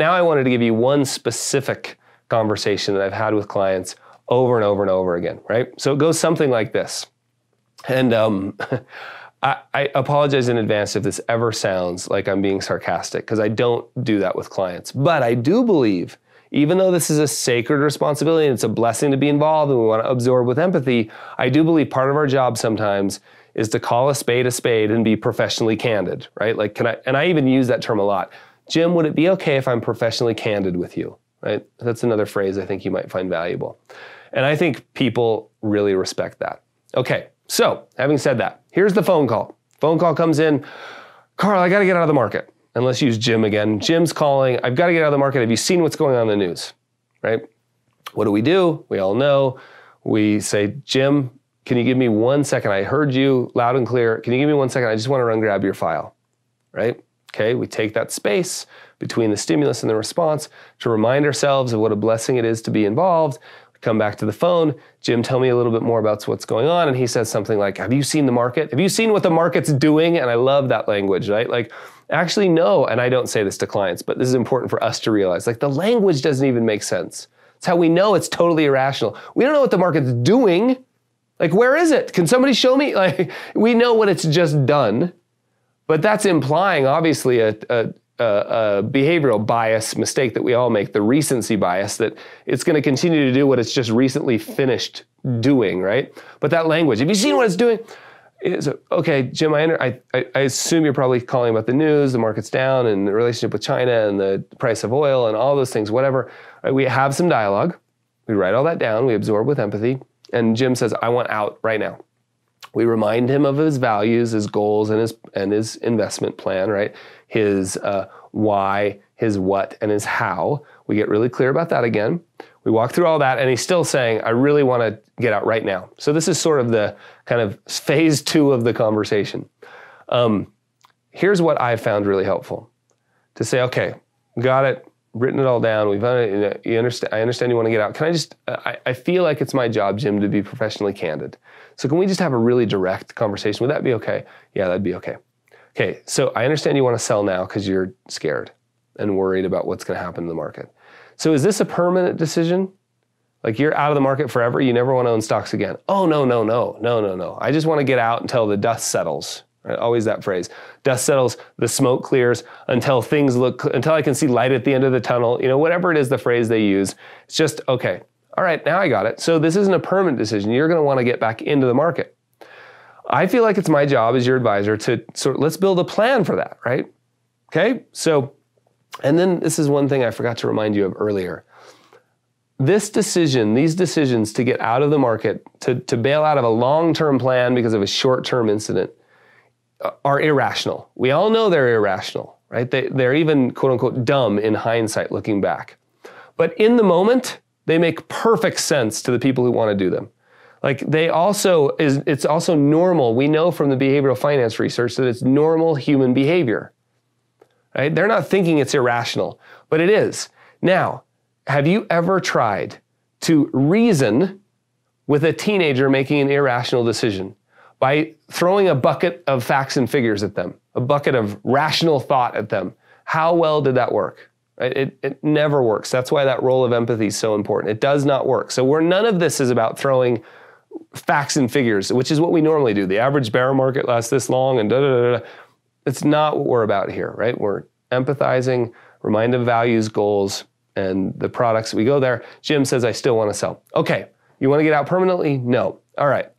Now I wanted to give you one specific conversation that I've had with clients over and over and over again, right? So it goes something like this. And um, I, I, apologize in advance if this ever sounds like I'm being sarcastic, because I don't do that with clients. But I do believe, even though this is a sacred responsibility and it's a blessing to be involved and we want to absorb with empathy, I do believe part of our job sometimes is to call a spade a spade and be professionally candid, right? Like, can I, and I even use that term a lot. Jim, would it be okay if I'm professionally candid with you? Right? That's another phrase I think you might find valuable. And I think people really respect that. Okay, so having said that, here's the phone call. Phone call comes in Carl, I got to get out of the market. And let's use Jim again. Jim's calling, I've got to get out of the market. Have you seen what's going on in the news? Right? What do we do? We all know. We say, Jim, can you give me one second? I heard you loud and clear. Can you give me one second? I just want to run grab your file. Right? Okay, we take that space between the stimulus and the response to remind ourselves of what a blessing it is to be involved. We come back to the phone. Jim, tell me a little bit more about what's going on. And he says something like, Have you seen the market? Have you seen what the market's doing? And I love that language, right? Like, actually, no. And I don't say this to clients, but this is important for us to realize. Like, the language doesn't even make sense. It's how we know it's totally irrational. We don't know what the market's doing. Like, where is it? Can somebody show me? Like, we know what it's just done but that's implying, obviously, a, a, a, behavioral bias mistake that we all make, the recency bias, that it's going to continue to do what it's just recently finished doing, right? But that language, have you seen what it's doing? It's, okay, Jim, I, I, I assume you're probably calling about the news, the market's down, and the relationship with China, and the price of oil, and all those things, whatever. Right, uh, we have some dialogue. We write all that down, we absorb with empathy, and Jim says, I want out right now. We remind him of his values, his goals, and his and his investment plan, right? His uh, why, his what, and his how. We get really clear about that again. We walk through all that, and he's still saying, "I really want to get out right now." So this is sort of the kind of phase two of the conversation. Um, here's what I found really helpful: to say, "Okay, got it written it all down. We've you understand. I understand you want to get out. Can I just? Uh, I, I feel like it's my job, Jim, to be professionally candid. So can we just have a really direct conversation? Would that be okay? Yeah, that'd be okay. Okay. So I understand you want to sell now because you're scared and worried about what's going to happen in the market. So is this a permanent decision? Like you're out of the market forever. You never want to own stocks again. Oh no no no no no no. I just want to get out until the dust settles. Right? Always that phrase. Dust settles, the smoke clears until things look, until I can see light at the end of the tunnel. You know, whatever it is the phrase they use, it's just, okay, all right, now I got it. So this isn't a permanent decision. You're going to want to get back into the market. I feel like it's my job as your advisor to sort of, let's build a plan for that, right? Okay, so, and then this is one thing I forgot to remind you of earlier. This decision, these decisions to get out of the market, to, to bail out of a long term plan because of a short term incident, are irrational. We all know they're irrational, right? They, they're even quote unquote dumb in hindsight looking back. But in the moment, they make perfect sense to the people who want to do them. Like they also is it's also normal. We know from the behavioral finance research that it's normal human behavior. Right? They're not thinking it's irrational, but it is. Now, have you ever tried to reason with a teenager making an irrational decision? by throwing a bucket of facts and figures at them, a bucket of rational thought at them. How well did that work? It, it never works. That's why that role of empathy is so important. It does not work. So, where none of this is about throwing facts and figures, which is what we normally do. The average bear market lasts this long and da da da. da. It's not what we're about here, right? We're empathizing, remind of values, goals, and the products. We go there. Jim says, I still want to sell. Okay. You want to get out permanently? No. All right.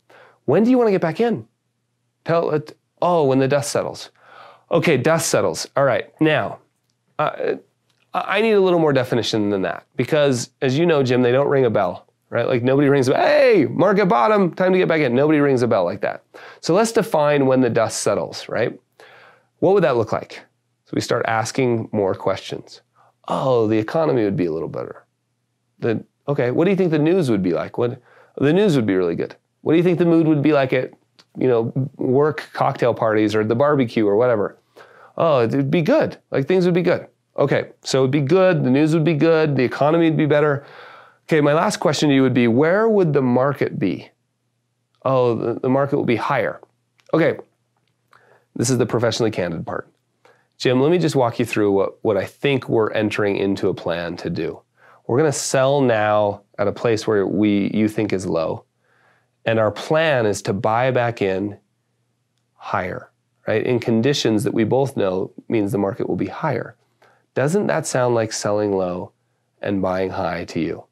When do you want to get back in? Tell it, uh, oh, when the dust settles. Okay, dust settles. All right, now, uh, I need a little more definition than that because, as you know, Jim, they don't ring a bell, right? Like nobody rings a bell. Hey, market bottom, time to get back in. Nobody rings a bell like that. So let's define when the dust settles, right? What would that look like? So we start asking more questions. Oh, the economy would be a little better. The okay, what do you think the news would be like? What the news would be really good. What do you think the mood would be like at, you know, work cocktail parties or the barbecue or whatever? Oh, it'd be good. Like things would be good. Okay, so it'd be good. The news would be good. The economy would be better. Okay, my last question to you would be where would the market be? Oh, the, the market would be higher. Okay, this is the professionally candid part. Jim, let me just walk you through what, what I think we're entering into a plan to do. We're going to sell now at a place where we you think is low. And our plan is to buy back in higher, right? In conditions that we both know means the market will be higher. Doesn't that sound like selling low and buying high to you?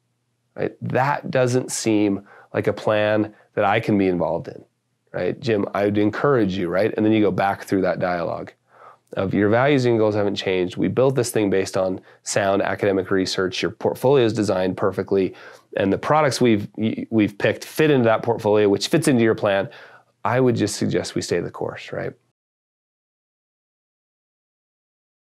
Right? That doesn't seem like a plan that I can be involved in, right? Jim, I would encourage you, right? And then you go back through that dialogue of your values and goals haven't changed. We built this thing based on sound academic research. Your portfolio is designed perfectly, and the products we've we've picked fit into that portfolio, which fits into your plan. I would just suggest we stay the course, right?